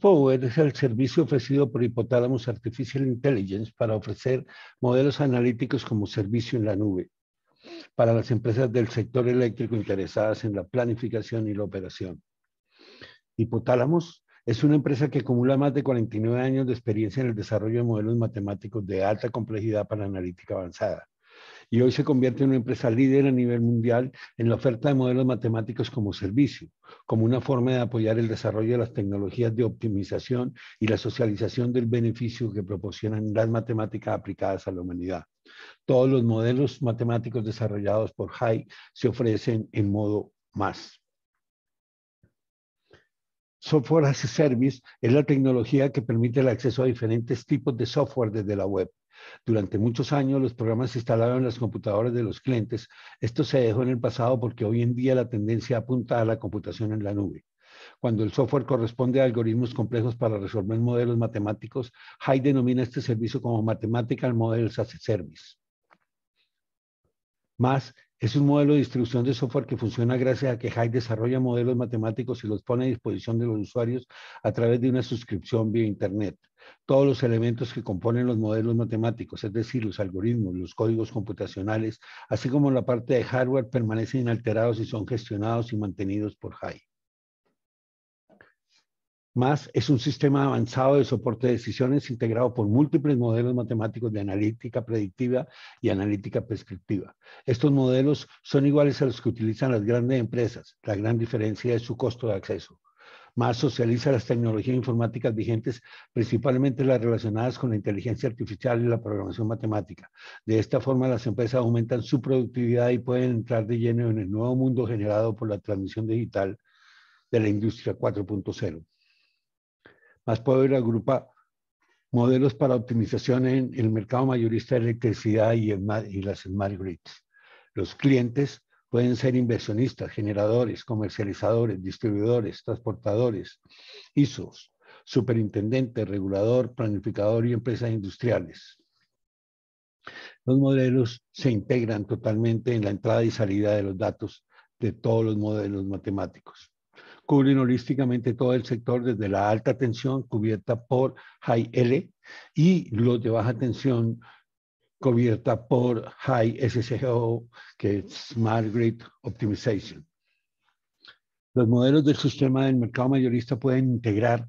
Power es el servicio ofrecido por Hipotálamos Artificial Intelligence para ofrecer modelos analíticos como servicio en la nube para las empresas del sector eléctrico interesadas en la planificación y la operación. Hipotálamos es una empresa que acumula más de 49 años de experiencia en el desarrollo de modelos matemáticos de alta complejidad para analítica avanzada y hoy se convierte en una empresa líder a nivel mundial en la oferta de modelos matemáticos como servicio, como una forma de apoyar el desarrollo de las tecnologías de optimización y la socialización del beneficio que proporcionan las matemáticas aplicadas a la humanidad. Todos los modelos matemáticos desarrollados por HAI se ofrecen en modo más. Software as a Service es la tecnología que permite el acceso a diferentes tipos de software desde la web. Durante muchos años los programas se instalaron en las computadoras de los clientes. Esto se dejó en el pasado porque hoy en día la tendencia apunta a la computación en la nube. Cuando el software corresponde a algoritmos complejos para resolver modelos matemáticos, Hay denomina este servicio como Mathematical Models as a Service. Más, es un modelo de distribución de software que funciona gracias a que HAI desarrolla modelos matemáticos y los pone a disposición de los usuarios a través de una suscripción vía Internet. Todos los elementos que componen los modelos matemáticos, es decir, los algoritmos, los códigos computacionales, así como la parte de hardware, permanecen inalterados y son gestionados y mantenidos por HAI. Más es un sistema avanzado de soporte de decisiones integrado por múltiples modelos matemáticos de analítica predictiva y analítica prescriptiva. Estos modelos son iguales a los que utilizan las grandes empresas. La gran diferencia es su costo de acceso. Más socializa las tecnologías informáticas vigentes, principalmente las relacionadas con la inteligencia artificial y la programación matemática. De esta forma, las empresas aumentan su productividad y pueden entrar de lleno en el nuevo mundo generado por la transmisión digital de la industria 4.0 más poder agrupa modelos para optimización en el mercado mayorista de electricidad y, y las smart grids. Los clientes pueden ser inversionistas, generadores, comercializadores, distribuidores, transportadores, ISOs, superintendente, regulador, planificador y empresas industriales. Los modelos se integran totalmente en la entrada y salida de los datos de todos los modelos matemáticos cubren holísticamente todo el sector desde la alta tensión cubierta por High L y los de baja tensión cubierta por High sco que es Smart Grid Optimization. Los modelos del sistema del mercado mayorista pueden integrar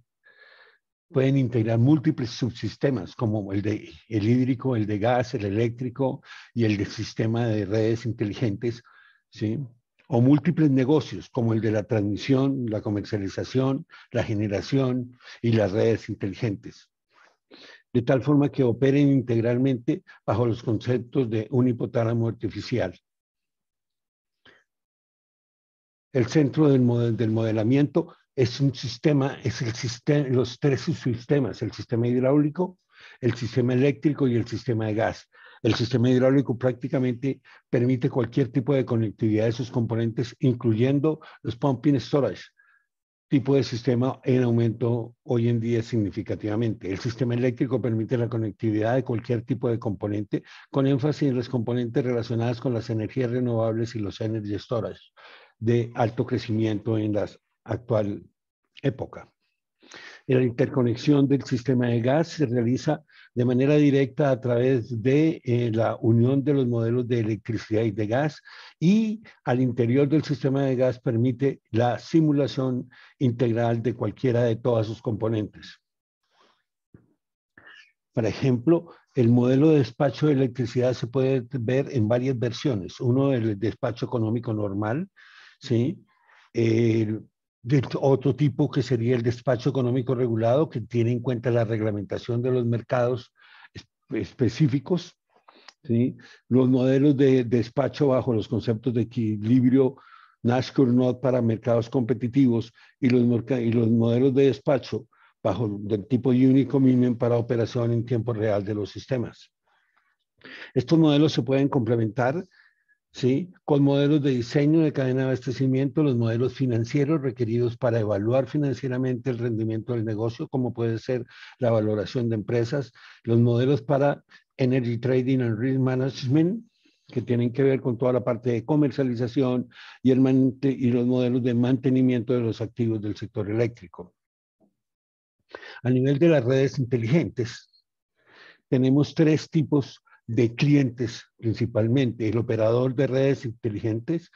pueden integrar múltiples subsistemas como el de el hídrico, el de gas, el eléctrico y el de sistema de redes inteligentes, ¿sí? o múltiples negocios como el de la transmisión, la comercialización, la generación y las redes inteligentes, de tal forma que operen integralmente bajo los conceptos de un hipotálamo artificial. El centro del, modelamiento es un sistema, es el sistema, los tres sistemas, el sistema hidráulico, el sistema eléctrico y el sistema de gas, el sistema hidráulico prácticamente permite cualquier tipo de conectividad de sus componentes, incluyendo los pumping storage, tipo de sistema en aumento hoy en día significativamente. El sistema eléctrico permite la conectividad de cualquier tipo de componente, con énfasis en los componentes relacionados con las energías renovables y los energy storage de alto crecimiento en la actual época. La interconexión del sistema de gas se realiza de manera directa a través de eh, la unión de los modelos de electricidad y de gas y al interior del sistema de gas permite la simulación integral de cualquiera de todas sus componentes. Por ejemplo, el modelo de despacho de electricidad se puede ver en varias versiones. Uno, el despacho económico normal, ¿sí? El, de otro tipo que sería el despacho económico regulado, que tiene en cuenta la reglamentación de los mercados específicos, ¿sí? los modelos de despacho bajo los conceptos de equilibrio Nash-Cournot para mercados competitivos y los, y los modelos de despacho bajo del tipo mínimo para operación en tiempo real de los sistemas. Estos modelos se pueden complementar ¿sí? con modelos de diseño de cadena de abastecimiento, los modelos financieros requeridos para evaluar financieramente el rendimiento del negocio, como puede ser la valoración de empresas, los modelos para Energy Trading and Risk Management, que tienen que ver con toda la parte de comercialización y, y los modelos de mantenimiento de los activos del sector eléctrico. A nivel de las redes inteligentes, tenemos tres tipos de clientes principalmente, el operador de redes inteligentes,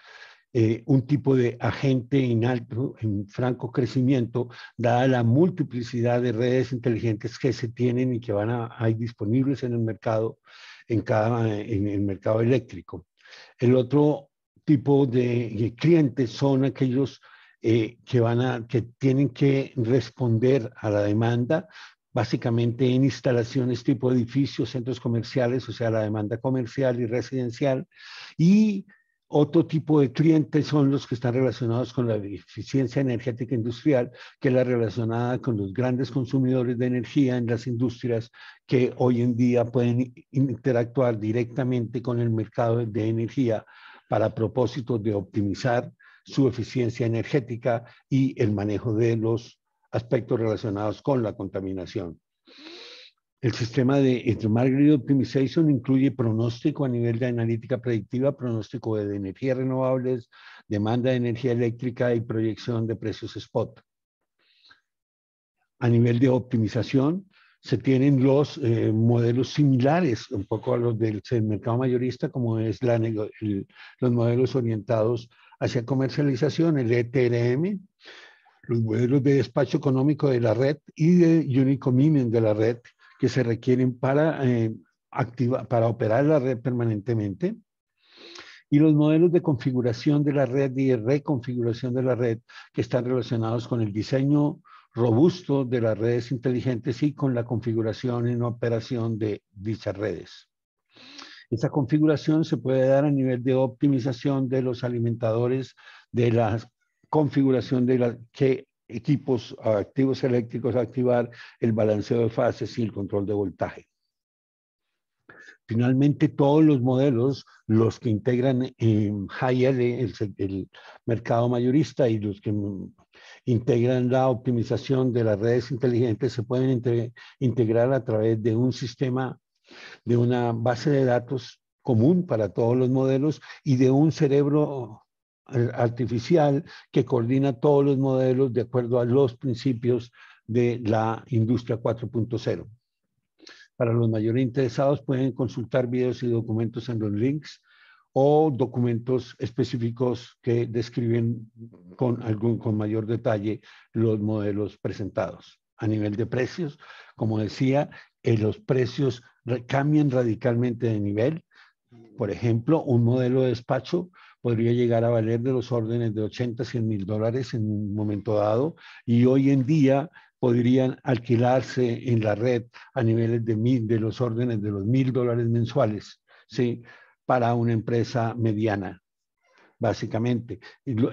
eh, un tipo de agente en alto, en franco crecimiento, dada la multiplicidad de redes inteligentes que se tienen y que van a, hay disponibles en el mercado, en, cada, en el mercado eléctrico. El otro tipo de clientes son aquellos eh, que, van a, que tienen que responder a la demanda básicamente en instalaciones tipo edificios, centros comerciales, o sea, la demanda comercial y residencial. Y otro tipo de clientes son los que están relacionados con la eficiencia energética industrial, que es la relacionada con los grandes consumidores de energía en las industrias que hoy en día pueden interactuar directamente con el mercado de energía para propósito de optimizar su eficiencia energética y el manejo de los aspectos relacionados con la contaminación. El sistema de Intermarket Optimization incluye pronóstico a nivel de analítica predictiva, pronóstico de energías renovables, demanda de energía eléctrica y proyección de precios spot. A nivel de optimización, se tienen los eh, modelos similares un poco a los del mercado mayorista, como es la, los modelos orientados hacia comercialización, el ETRM, los modelos de despacho económico de la red y de Unicominen de la red que se requieren para, eh, para operar la red permanentemente y los modelos de configuración de la red y de reconfiguración de la red que están relacionados con el diseño robusto de las redes inteligentes y con la configuración en operación de dichas redes. Esa configuración se puede dar a nivel de optimización de los alimentadores de las configuración de qué equipos activos eléctricos activar, el balanceo de fases y el control de voltaje. Finalmente, todos los modelos, los que integran HIL, el, el mercado mayorista, y los que integran la optimización de las redes inteligentes, se pueden integrar a través de un sistema, de una base de datos común para todos los modelos y de un cerebro artificial que coordina todos los modelos de acuerdo a los principios de la industria 4.0. Para los mayores interesados pueden consultar videos y documentos en los links o documentos específicos que describen con, algún, con mayor detalle los modelos presentados. A nivel de precios, como decía, eh, los precios cambian radicalmente de nivel. Por ejemplo, un modelo de despacho podría llegar a valer de los órdenes de 80, 100 mil dólares en un momento dado y hoy en día podrían alquilarse en la red a niveles de, mil, de los órdenes de los mil dólares mensuales, ¿sí? Para una empresa mediana, básicamente.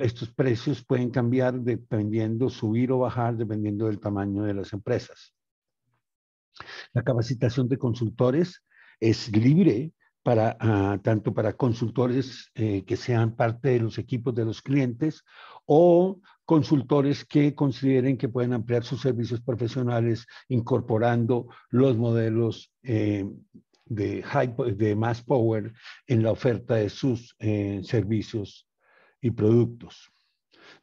Estos precios pueden cambiar dependiendo, subir o bajar, dependiendo del tamaño de las empresas. La capacitación de consultores es libre para, ah, tanto para consultores eh, que sean parte de los equipos de los clientes o consultores que consideren que pueden ampliar sus servicios profesionales incorporando los modelos eh, de, high, de Mass Power en la oferta de sus eh, servicios y productos.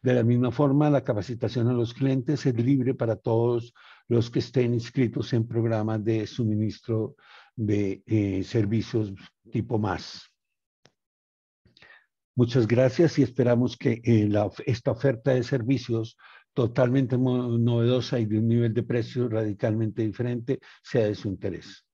De la misma forma, la capacitación a los clientes es libre para todos los que estén inscritos en programas de suministro de eh, servicios tipo más. Muchas gracias y esperamos que eh, esta oferta de servicios totalmente novedosa y de un nivel de precio radicalmente diferente sea de su interés.